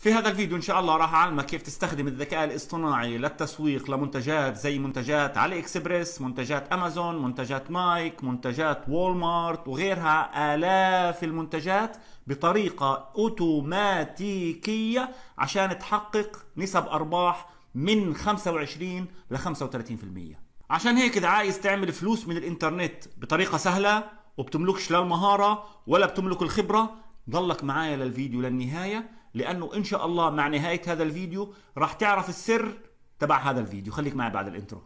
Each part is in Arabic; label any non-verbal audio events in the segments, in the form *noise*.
في هذا الفيديو ان شاء الله راح اعلمك كيف تستخدم الذكاء الاصطناعي للتسويق لمنتجات زي منتجات علي اكسبريس، منتجات امازون، منتجات مايك، منتجات وول مارت وغيرها الاف المنتجات بطريقه اوتوماتيكيه عشان تحقق نسب ارباح من 25 ل 35%. عشان هيك اذا عايز تعمل فلوس من الانترنت بطريقه سهله وبتملكش لا المهاره ولا بتملك الخبره ضلك معايا للفيديو للنهايه لانه ان شاء الله مع نهايه هذا الفيديو راح تعرف السر تبع هذا الفيديو خليك معي بعد الانترو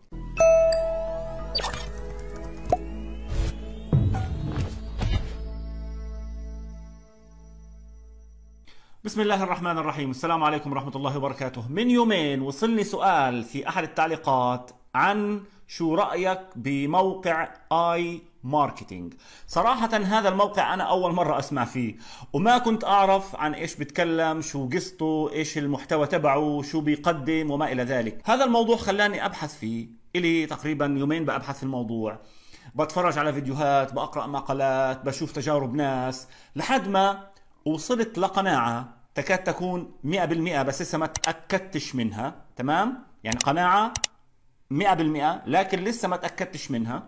بسم الله الرحمن الرحيم السلام عليكم ورحمة الله وبركاته من يومين وصلني سؤال في أحد التعليقات عن شو رأيك بموقع اي ماركتينج صراحة هذا الموقع أنا أول مرة أسمع فيه وما كنت أعرف عن إيش بتكلم شو قصته إيش المحتوى تبعه شو بيقدم وما إلى ذلك هذا الموضوع خلاني أبحث فيه إلي تقريبا يومين بأبحث في الموضوع بتفرج على فيديوهات بقرأ مقالات بشوف تجارب ناس لحد ما وصلت لقناعة تكاد تكون 100% بس لسه ما تأكدتش منها تمام يعني قناعة 100% لكن لسه ما تأكدتش منها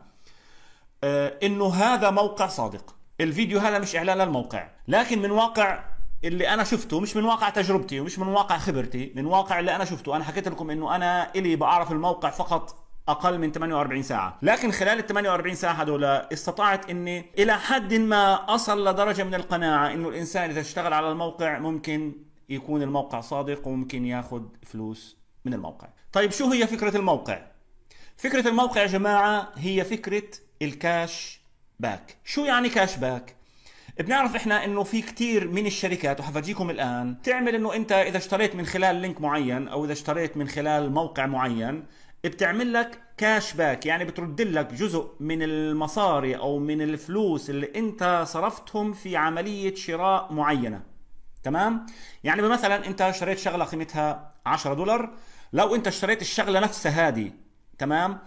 آه، انه هذا موقع صادق الفيديو هذا مش اعلان للموقع لكن من واقع اللي انا شفته مش من واقع تجربتي ومش من واقع خبرتي من واقع اللي انا شفته انا حكيت لكم انه انا الي بعرف الموقع فقط اقل من 48 ساعه لكن خلال ال 48 ساعه هذول استطعت اني الى حد ما اصل لدرجه من القناعه انه الانسان اذا اشتغل على الموقع ممكن يكون الموقع صادق وممكن ياخذ فلوس من الموقع طيب شو هي فكره الموقع فكره الموقع يا جماعه هي فكره الكاش باك شو يعني كاش باك بنعرف احنا انه في كتير من الشركات وحفرجيكم الان تعمل انه انت اذا اشتريت من خلال لينك معين او اذا اشتريت من خلال موقع معين بتعمل لك كاش باك يعني بترد لك جزء من المصاري او من الفلوس اللي انت صرفتهم في عملية شراء معينة تمام يعني مثلا انت اشتريت شغلة قيمتها 10 دولار لو انت اشتريت الشغلة نفسها هذه تمام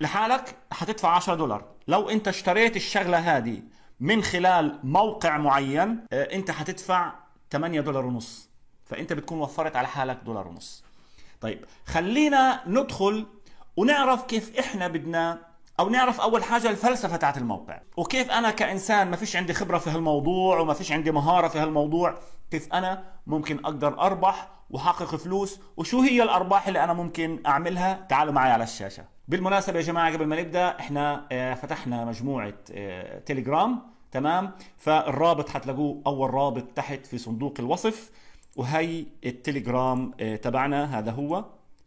لحالك هتدفع 10 دولار لو انت اشتريت الشغله هذه من خلال موقع معين اه، انت هتدفع 8 دولار ونص فانت بتكون وفرت على حالك دولار ونص طيب خلينا ندخل ونعرف كيف احنا بدنا او نعرف اول حاجه الفلسفه تاعت الموقع وكيف انا كانسان ما فيش عندي خبره في هالموضوع وما فيش عندي مهاره في هالموضوع كيف انا ممكن اقدر اربح وحقق فلوس وشو هي الارباح اللي انا ممكن اعملها تعالوا معي على الشاشه بالمناسبه يا جماعه قبل ما نبدا احنا آه، فتحنا مجموعه آه، تليجرام تمام فالرابط حتلاقوه اول رابط تحت في صندوق الوصف وهي التليجرام آه، تبعنا هذا هو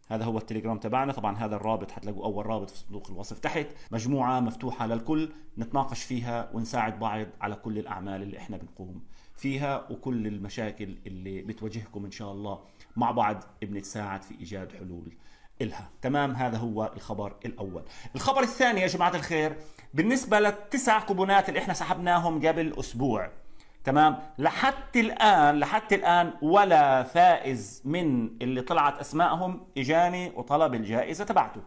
هذا هو التليجرام تبعنا طبعا هذا الرابط حتلاقوا اول رابط في صندوق الوصف تحت مجموعه مفتوحه للكل نتناقش فيها ونساعد بعض على كل الاعمال اللي احنا بنقوم فيها وكل المشاكل اللي بتواجهكم ان شاء الله مع بعض بنتساعد في ايجاد حلول إلها تمام هذا هو الخبر الأول الخبر الثاني يا جماعة الخير بالنسبة للتسع كوبونات اللي احنا سحبناهم قبل أسبوع تمام لحتى الان لحتى الان ولا فائز من اللي طلعت اسمائهم اجاني وطلب الجائزه تبعته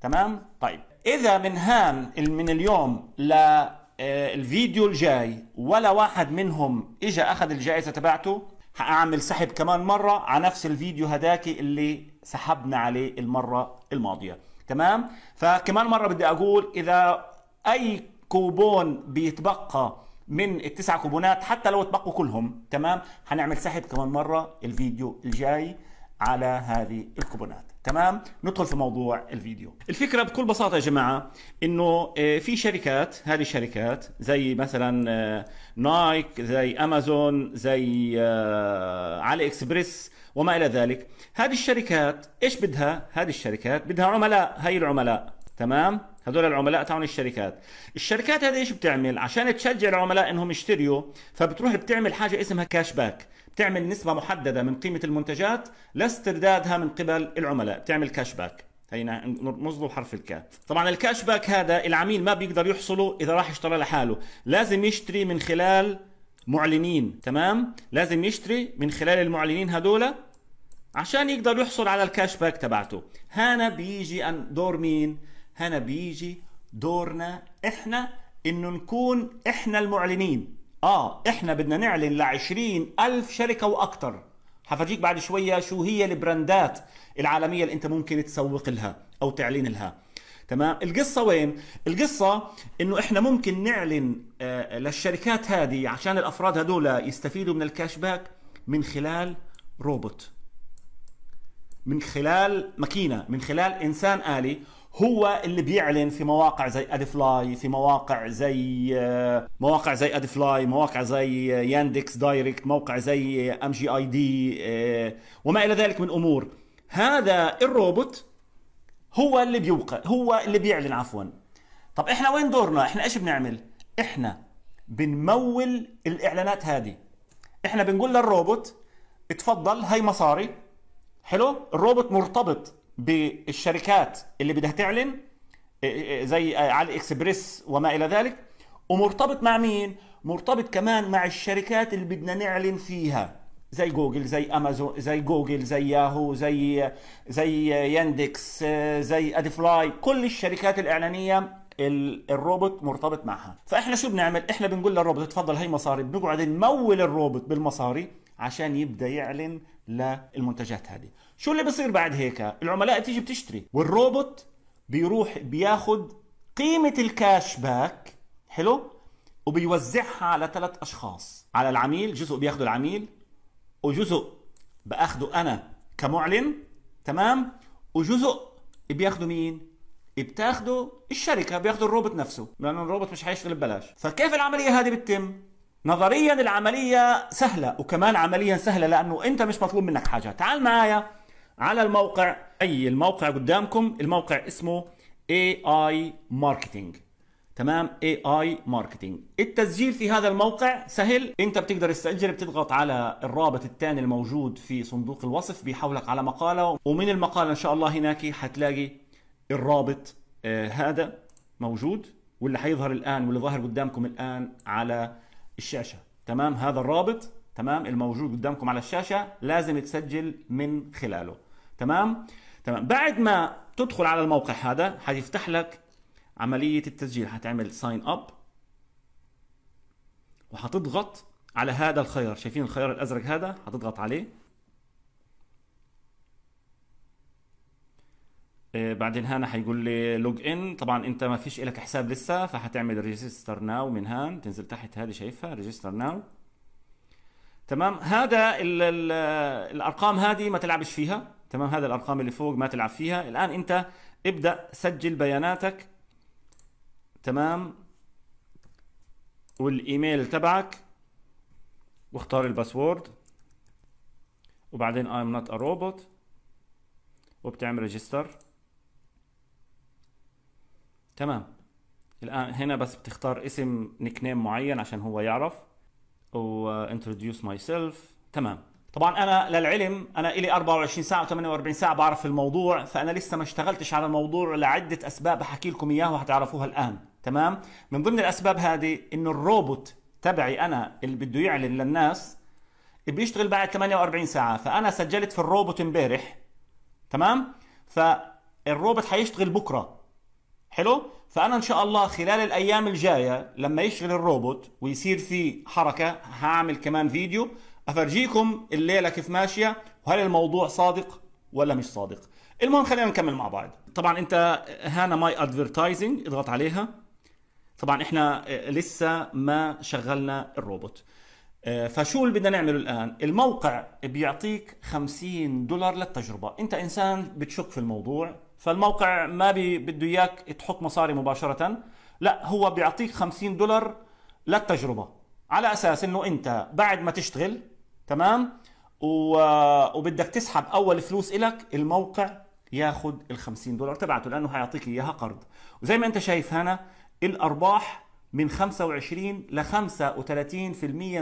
تمام طيب اذا من هان من اليوم للفيديو آه، الجاي ولا واحد منهم اجى اخذ الجائزه تبعته حاعمل سحب كمان مره على نفس الفيديو هداك اللي سحبنا عليه المره الماضيه تمام فكمان مره بدي اقول اذا اي كوبون بيتبقى من التسع كوبونات حتى لو تبقوا كلهم تمام هنعمل سحب كمان مره الفيديو الجاي على هذه الكوبونات تمام ندخل في موضوع الفيديو الفكره بكل بساطه يا جماعه انه آه، في شركات هذه الشركات زي مثلا آه، نايك زي امازون زي آه، علي اكسبريس وما الى ذلك هذه الشركات ايش بدها هذه الشركات بدها عملاء هي العملاء تمام هذول العملاء تاعون الشركات الشركات هذه ايش بتعمل عشان تشجع العملاء انهم يشتروا فبتروح بتعمل حاجه اسمها كاش باك بتعمل نسبه محدده من قيمه المنتجات لاستردادها من قبل العملاء بتعمل كاش باك هينا نرمز حرف الكا طبعا الكاش باك هذا العميل ما بيقدر يحصله اذا راح اشترى لحاله لازم يشتري من خلال معلنين تمام لازم يشتري من خلال المعلنين هذول عشان يقدر يحصل على الكاش باك تبعته هنا بيجي دور مين هنا بيجي دورنا احنا انه نكون احنا المعلنين اه احنا بدنا نعلن لعشرين الف شركة واكتر حفرجيك بعد شوية شو هي البراندات العالمية اللي انت ممكن تسوق لها او تعلن لها تمام القصة وين القصة انه احنا ممكن نعلن آه، للشركات هذه عشان الافراد هذول يستفيدوا من الكاش باك من خلال روبوت من خلال ماكينة من خلال انسان آلي هو اللي بيعلن في مواقع زي ادفلاي في مواقع زي آه، مواقع زي ادفلاي مواقع زي ياندكس آه، دايركت موقع زي آه، ام جي اي دي وما الى ذلك من امور هذا الروبوت هو اللي بيوقع هو اللي بيعلن عفوا طب احنا وين دورنا احنا ايش بنعمل احنا بنمول الاعلانات هذه احنا بنقول للروبوت اتفضل هاي مصاري حلو الروبوت مرتبط بالشركات اللي بدها تعلن إيه، إيه، إيه، زي آه، على اكسبريس وما الى ذلك ومرتبط مع مين مرتبط كمان مع الشركات اللي بدنا نعلن فيها زي جوجل زي امازون زي جوجل زي ياهو زي زي يندكس آه، زي ادفلاي كل الشركات الاعلانيه الروبوت مرتبط معها فاحنا شو بنعمل احنا بنقول للروبوت اتفضل هي مصاري بنقعد نمول الروبوت بالمصاري عشان يبدا يعلن للمنتجات هذه شو اللي بصير بعد هيك العملاء تيجي بتشتري والروبوت بيروح بياخد قيمة الكاش باك حلو وبيوزعها على ثلاث أشخاص على العميل جزء بياخده العميل وجزء باخده أنا كمعلن تمام وجزء بياخده مين بتاخده الشركة بياخده الروبوت نفسه لأنه الروبوت مش هيشغل ببلاش فكيف العملية هذه بتتم نظريا العملية سهلة وكمان عمليا سهلة لأنه أنت مش مطلوب منك حاجة تعال معايا على الموقع أي الموقع قدامكم الموقع اسمه AI Marketing تمام AI Marketing التسجيل في هذا الموقع سهل أنت بتقدر تسجل بتضغط على الرابط الثاني الموجود في صندوق الوصف بيحولك على مقالة ومن المقالة إن شاء الله هناك حتلاقي الرابط آه هذا موجود واللي حيظهر الآن واللي ظاهر قدامكم الآن على الشاشه تمام هذا الرابط تمام الموجود قدامكم على الشاشه لازم تسجل من خلاله تمام تمام بعد ما تدخل على الموقع هذا حيفتح لك عمليه التسجيل حتعمل ساين اب وحتضغط على هذا الخيار شايفين الخيار الازرق هذا حتضغط عليه آه، بعدين هنا حيقول لي لوج ان طبعا انت ما فيش لك حساب لسه فحتعمل ريجستر ناو من هان تنزل تحت هذه شايفها ريجستر ناو تمام هذا ال ال الارقام هذه ما تلعبش فيها تمام هذا الارقام اللي فوق ما تلعب فيها الان انت ابدا سجل بياناتك تمام والايميل تبعك واختار الباسورد وبعدين ايم نوت ا روبوت وبتعمل ريجستر تمام الان هنا بس بتختار اسم نيك نيم معين عشان هو يعرف وانتروديوس ماي سيلف تمام طبعا انا للعلم انا الي 24 ساعه و48 ساعه بعرف الموضوع فانا لسه ما اشتغلتش على الموضوع لعده اسباب بحكي لكم اياها وهتعرفوها الان تمام من ضمن الاسباب هذه انه الروبوت تبعي انا اللي بده يعلن للناس بيشتغل بعد 48 ساعه فانا سجلت في الروبوت امبارح تمام فالروبوت حيشتغل بكره حلو فانا ان شاء الله خلال الايام الجايه لما يشتغل الروبوت ويصير في حركه هعمل كمان فيديو افرجيكم الليله كيف ماشيه وهل الموضوع صادق ولا مش صادق المهم خلينا نكمل مع بعض طبعا انت هانا ماي ادفرتايزنج اضغط عليها طبعا احنا آه، لسه ما شغلنا الروبوت آه، فشو اللي بدنا نعمله الان الموقع بيعطيك 50 دولار للتجربه انت انسان بتشك في الموضوع فالموقع ما بي بده اياك تحط مصاري مباشره لا هو بيعطيك 50 دولار للتجربه على اساس انه انت بعد ما تشتغل تمام و... وبدك تسحب اول فلوس إلك الموقع ياخذ ال 50 دولار تبعته لانه حيعطيك اياها قرض وزي ما انت شايف هنا الارباح من 25 ل 35%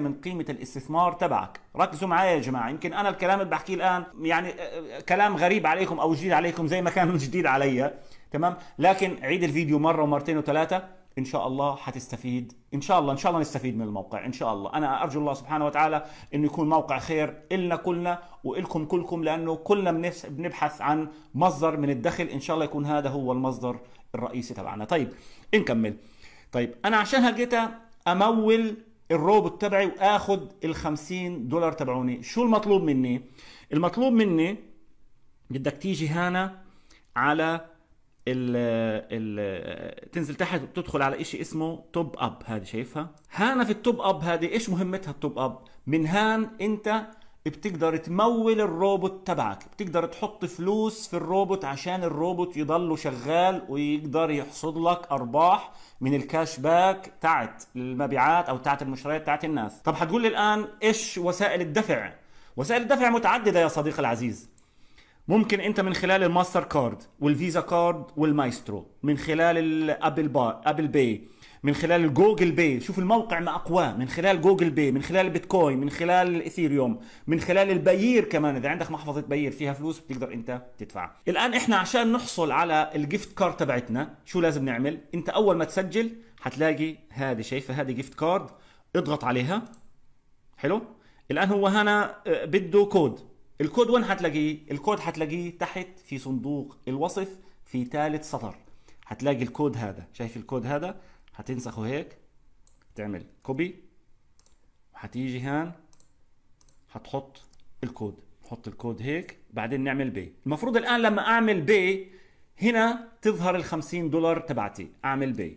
من قيمة الاستثمار تبعك ركزوا معايا يا جماعة يمكن أنا الكلام اللي بحكيه الآن يعني آه، آه، كلام غريب عليكم أو جديد عليكم زي ما كان *laughs* جديد عليا تمام لكن عيد الفيديو مرة ومرتين وثلاثة ان شاء الله حتستفيد ان شاء الله ان شاء الله نستفيد من الموقع ان شاء الله انا ارجو الله سبحانه وتعالى انه يكون موقع خير النا كلنا والكم كلكم لانه كلنا بنبحث عن مصدر من الدخل ان شاء الله يكون هذا هو المصدر الرئيسي تبعنا طيب نكمل طيب انا عشان هلقيتها امول الروبوت تبعي واخد ال 50 دولار تبعوني شو المطلوب مني المطلوب مني بدك تيجي هنا على ال ال تنزل تحت وبتدخل على شيء اسمه توب اب هذه شايفها هنا في التوب اب هذه ايش مهمتها التوب اب من هان انت بتقدر تمول الروبوت تبعك بتقدر تحط فلوس في الروبوت عشان الروبوت يضله شغال ويقدر يحصد لك ارباح من الكاش باك تاعت المبيعات او تاعت المشتريات تاعت الناس طب هتقول لي الان ايش وسائل الدفع وسائل الدفع متعدده يا صديقي العزيز ممكن انت من خلال الماستر كارد والفيزا كارد والمايسترو من خلال الابل با ابل باي من خلال جوجل باي شوف الموقع ما اقواه من خلال جوجل باي من خلال بيتكوين من خلال الاثيريوم من خلال البيير كمان اذا عندك محفظه بيير فيها فلوس بتقدر انت تدفع الان احنا عشان نحصل على الجيفت كارد تبعتنا شو لازم نعمل انت اول ما تسجل هتلاقي هذه شايفه هذه جيفت كارد اضغط عليها حلو الان هو هنا آه، بده كود الكود وين حتلاقيه الكود حتلاقيه تحت في صندوق الوصف في ثالث سطر هتلاقي الكود هذا شايف الكود هذا هتنسخه هيك تعمل كوبي وهتيجي هان هتحط الكود حط الكود هيك بعدين نعمل بي المفروض الان لما اعمل بي هنا تظهر ال 50 دولار تبعتي اعمل بي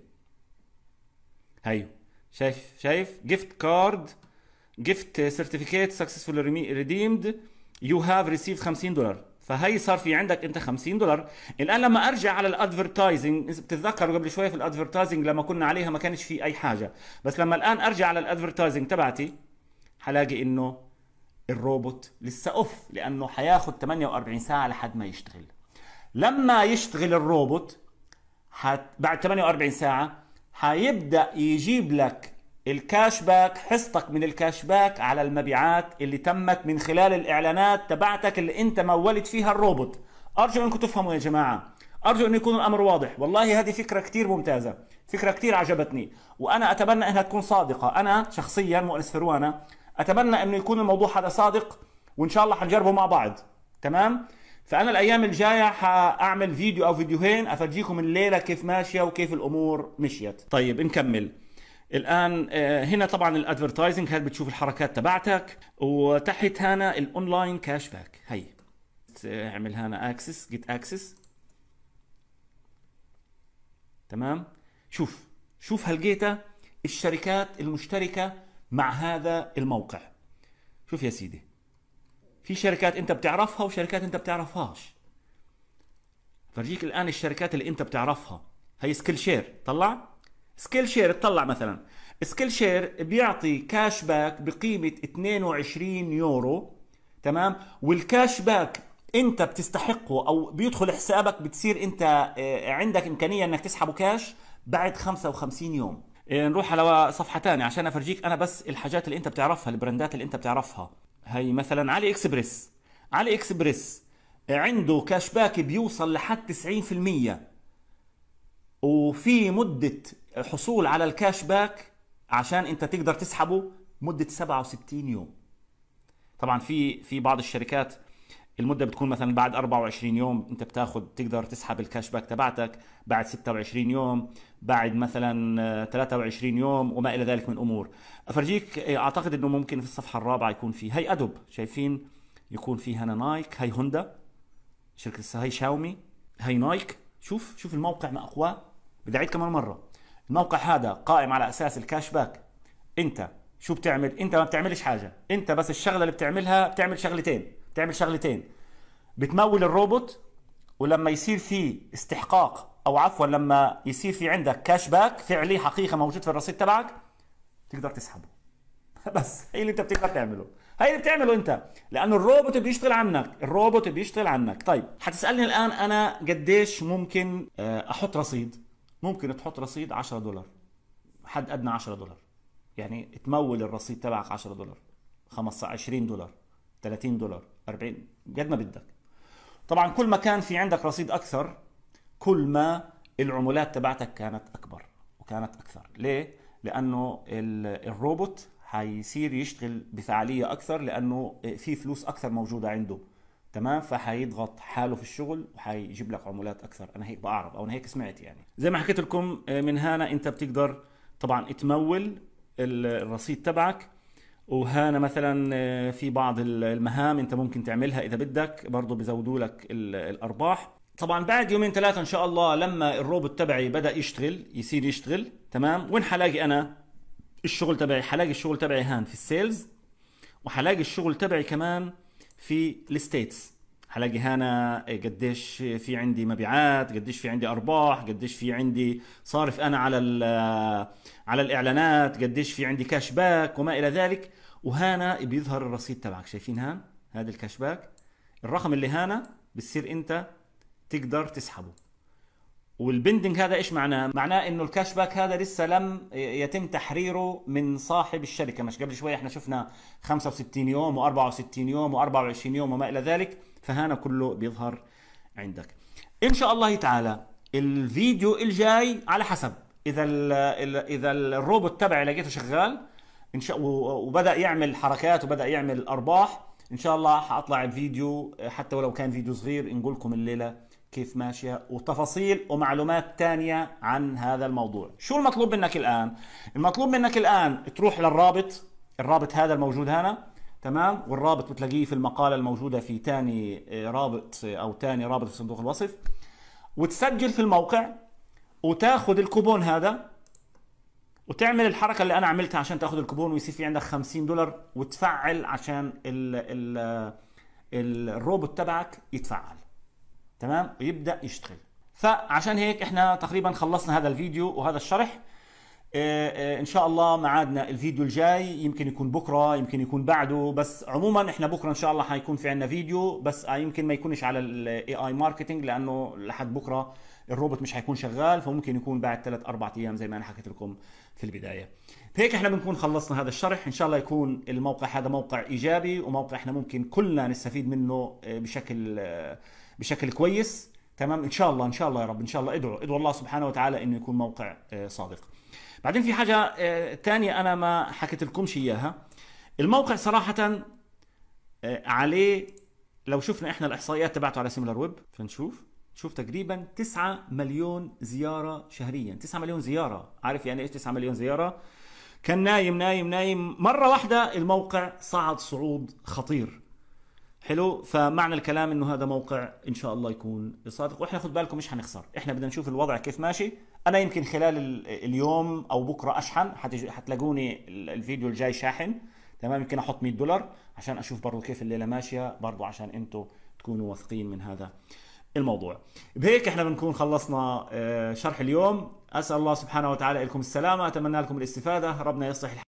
هيو شايف شايف جيفت كارد جيفت سيرتيفيكيت سكسسفول ريديمد يو هاف ريسيفد 50 دولار فهي صار في عندك انت 50 دولار الان لما ارجع على الادفرتايزنج بتتذكروا قبل شويه في الادفرتايزنج لما كنا عليها ما كانش في اي حاجه بس لما الان ارجع على الادفرتايزنج تبعتي حلاقي انه الروبوت لسه اوف لانه حياخد 48 ساعه لحد ما يشتغل لما يشتغل الروبوت بعد 48 ساعه حيبدا يجيب لك الكاش باك حصتك من الكاش باك على المبيعات اللي تمت من خلال الاعلانات تبعتك اللي انت مولت فيها الروبوت ارجو انكم تفهموا يا جماعه ارجو ان يكون الامر واضح والله هذه فكره كثير ممتازه فكره كثير عجبتني وانا اتمنى انها تكون صادقه انا شخصيا مؤنس فروانه اتمنى انه يكون الموضوع هذا صادق وان شاء الله حنجربه مع بعض تمام فانا الايام الجايه حاعمل فيديو او فيديوهين افرجيكم الليله كيف ماشيه وكيف الامور مشيت طيب نكمل الان آه، هنا طبعا الادفرتايزنج هاد بتشوف الحركات تبعتك وتحت هنا الاونلاين كاش باك هي اعمل هنا اكسس جيت اكسس تمام شوف شوف هلقيتها الشركات المشتركه مع هذا الموقع شوف يا سيدي في شركات انت بتعرفها وشركات انت بتعرفهاش فرجيك الان الشركات اللي انت بتعرفها هي سكيل شير طلع سكيل شير اطلع مثلا سكيل شير بيعطي كاش باك بقيمه 22 يورو تمام والكاش باك انت بتستحقه او بيدخل حسابك بتصير انت آه، عندك امكانيه انك تسحبه كاش بعد 55 يوم آه، نروح على صفحه ثانيه عشان افرجيك انا بس الحاجات اللي انت بتعرفها البراندات اللي انت بتعرفها هي مثلا علي اكسبريس علي اكسبريس آه، عنده كاش باك بيوصل لحد 90% وفي مدة حصول على الكاش باك عشان انت تقدر تسحبه مده 67 يوم طبعا في في بعض الشركات المده بتكون مثلا بعد 24 يوم انت بتاخد تقدر تسحب الكاش باك تبعتك بعد 26 يوم بعد مثلا 23 يوم وما الى ذلك من امور افرجيك إيه، اعتقد انه ممكن في الصفحه الرابعه يكون في هي ادوب شايفين يكون في هنا نايك هي هوندا شركه هي شاومي هي نايك شوف شوف الموقع ما اقواه بدي اعيد كمان مره الموقع هذا قائم على اساس الكاش باك انت شو بتعمل انت ما بتعملش حاجه انت بس الشغله اللي بتعملها بتعمل شغلتين بتعمل شغلتين بتمول الروبوت ولما يصير في استحقاق او عفوا لما يصير في عندك كاش باك فعلي حقيقه موجود في الرصيد تبعك تقدر تسحبه *laughs* بس هي اللي انت بتقدر تعمله هي اللي بتعمله انت لانه الروبوت بيشتغل عنك الروبوت بيشتغل عنك طيب حتسالني الان انا قديش ممكن آه، احط رصيد ممكن تحط رصيد 10 دولار حد ادنى 10 دولار يعني تمول الرصيد تبعك 10 دولار 15 20 دولار 30 دولار 40 قد ما بدك طبعا كل ما كان في عندك رصيد اكثر كل ما العمولات تبعتك كانت اكبر وكانت اكثر ليه لانه الروبوت حيصير يشتغل بفعاليه اكثر لانه في فلوس اكثر موجوده عنده تمام فحيضغط حاله في الشغل وحيجيب لك عمولات اكثر انا هيك بعرف او انا هيك سمعت يعني زي ما حكيت لكم آه، من هنا انت بتقدر طبعا تمول الرصيد تبعك وهنا مثلا آه، في بعض المهام انت ممكن تعملها اذا بدك برضه بزودوا لك الارباح طبعا بعد يومين ثلاثه ان شاء الله لما الروبوت تبعي بدا يشتغل يصير يشتغل تمام وين حلاقي انا الشغل تبعي حلاقي الشغل تبعي هان في السيلز وحلاقي الشغل تبعي كمان في الستيتس حلاقي هنا إيه، قديش في عندي مبيعات قديش في عندي ارباح قديش في عندي صارف انا على على الاعلانات قديش في عندي كاش باك وما الى ذلك وهنا بيظهر الرصيد تبعك شايفين هان هذا الكاش باك الرقم اللي هنا بتصير انت تقدر تسحبه والبندنج هذا ايش معناه؟ معناه انه الكاش باك هذا لسه لم يتم تحريره من صاحب الشركه، مش قبل شوي احنا شفنا 65 يوم و64 يوم و24 يوم وما الى ذلك، فهنا كله بيظهر عندك. ان شاء الله تعالى الفيديو الجاي على حسب اذا الـ اذا الروبوت تبعي لقيته شغال ان شاء وبدا يعمل حركات وبدا يعمل ارباح ان شاء الله حاطلع الفيديو حتى ولو كان فيديو صغير نقول لكم الليله كيف ماشية وتفاصيل ومعلومات تانية عن هذا الموضوع شو المطلوب منك الآن؟ المطلوب منك الآن تروح للرابط الرابط هذا الموجود هنا تمام والرابط بتلاقيه في المقالة الموجودة في ثاني آه، رابط آه، أو ثاني رابط في صندوق الوصف وتسجل في الموقع وتاخذ الكوبون هذا وتعمل الحركه اللي انا عملتها عشان تاخذ الكوبون ويصير في عندك 50 دولار وتفعل عشان ال ال آه، الروبوت تبعك يتفعل تمام ويبدا يشتغل فعشان هيك احنا تقريبا خلصنا هذا الفيديو وهذا الشرح آه، آه، ان شاء الله معادنا الفيديو الجاي يمكن يكون بكره يمكن يكون بعده بس عموما احنا بكره ان شاء الله حيكون في عندنا فيديو بس آه، يمكن ما يكونش على الاي اي ماركتنج لانه لحد بكره الروبوت مش حيكون شغال فممكن يكون بعد ثلاث اربع ايام زي ما انا حكيت لكم في البدايه هيك احنا بنكون خلصنا هذا الشرح ان شاء الله يكون الموقع هذا موقع ايجابي وموقع احنا ممكن كلنا نستفيد منه بشكل بشكل كويس تمام ان شاء الله ان شاء الله يا رب ان شاء الله ادعو ادعو الله سبحانه وتعالى انه يكون موقع آه، صادق بعدين في حاجه آه، ثانيه انا ما حكيت لكمش اياها الموقع صراحه آه، عليه لو شفنا احنا الاحصائيات تبعته على سيميلر ويب فنشوف شوف تقريبا 9 مليون زياره شهريا 9 مليون زياره عارف يعني ايش 9 مليون زياره كان نايم نايم نايم مرة واحدة الموقع صعد صعود خطير حلو فمعنى الكلام انه هذا موقع ان شاء الله يكون صادق واحنا خد بالكم مش حنخسر احنا بدنا نشوف الوضع كيف ماشي انا يمكن خلال اليوم او بكره اشحن حتلاقوني الفيديو الجاي شاحن تمام يمكن احط 100 دولار عشان اشوف برضه كيف الليله ماشيه برضه عشان انتم تكونوا واثقين من هذا الموضوع بهيك احنا بنكون خلصنا آه، شرح اليوم اسال الله سبحانه وتعالى لكم السلامه اتمنى لكم الاستفاده ربنا يصلح الحال